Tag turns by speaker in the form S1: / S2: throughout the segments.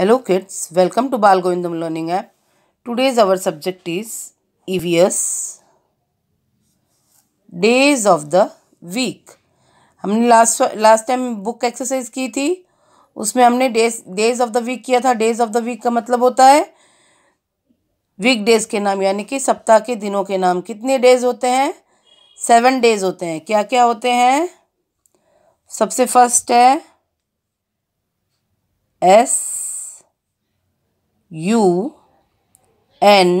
S1: hello kids welcome to Bal Govind learning app today's our subject is EVS days of the week हमने last last time book exercise की थी उसमें हमने days days of the week किया था days of the week का मतलब होता है वीक डेज के नाम यानी कि सप्ताह के दिनों के नाम कितने डेज होते हैं सेवन डेज होते हैं क्या क्या होते हैं सबसे फर्स्ट है S U N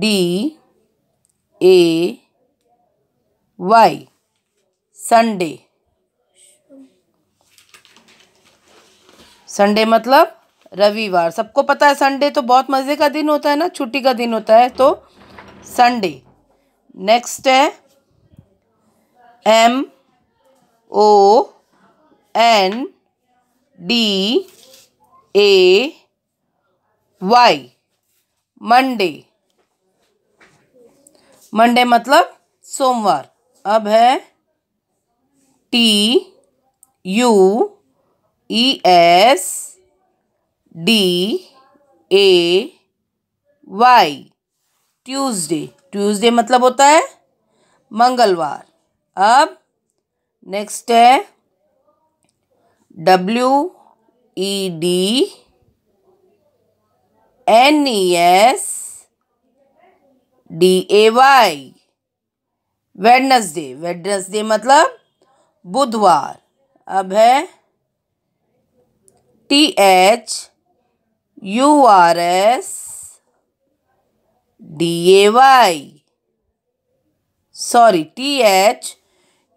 S1: D A Y Sunday Sunday मतलब रविवार सबको पता है संडे तो बहुत मज़े का दिन होता है ना छुट्टी का दिन होता है तो संडे नेक्स्ट है M O N D A Y Monday Monday मतलब सोमवार अब है T U E S D A Y Tuesday Tuesday मतलब होता है मंगलवार अब नेक्स्ट है W E D N E S D A Y Wednesday Wednesday मतलब बुधवार अब है T H U R S D A Y sorry T H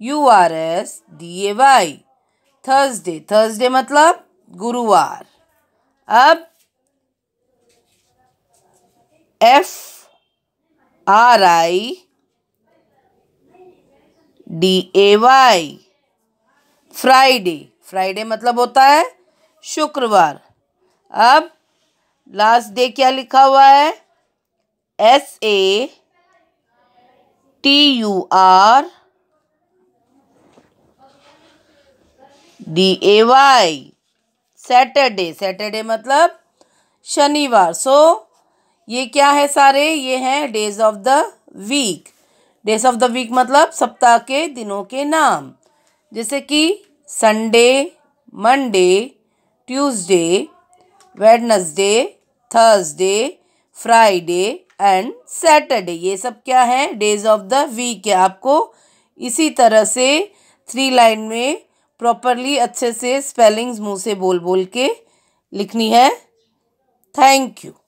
S1: U R S D A Y Thursday Thursday मतलब गुरुवार अब F R I D A Y Friday Friday मतलब होता है शुक्रवार अब लास्ट डे क्या लिखा हुआ है S A T U R D A Y Saturday Saturday मतलब शनिवार सो so, ये क्या है सारे ये हैं days of the week days of the week मतलब सप्ताह के दिनों के नाम जैसे कि Sunday Monday Tuesday Wednesday Thursday Friday and Saturday ये सब क्या है डेज ऑफ द वीक है आपको इसी तरह से थ्री लाइन में प्रॉपरली अच्छे से स्पेलिंग्स मुंह से बोल बोल के लिखनी है थैंक यू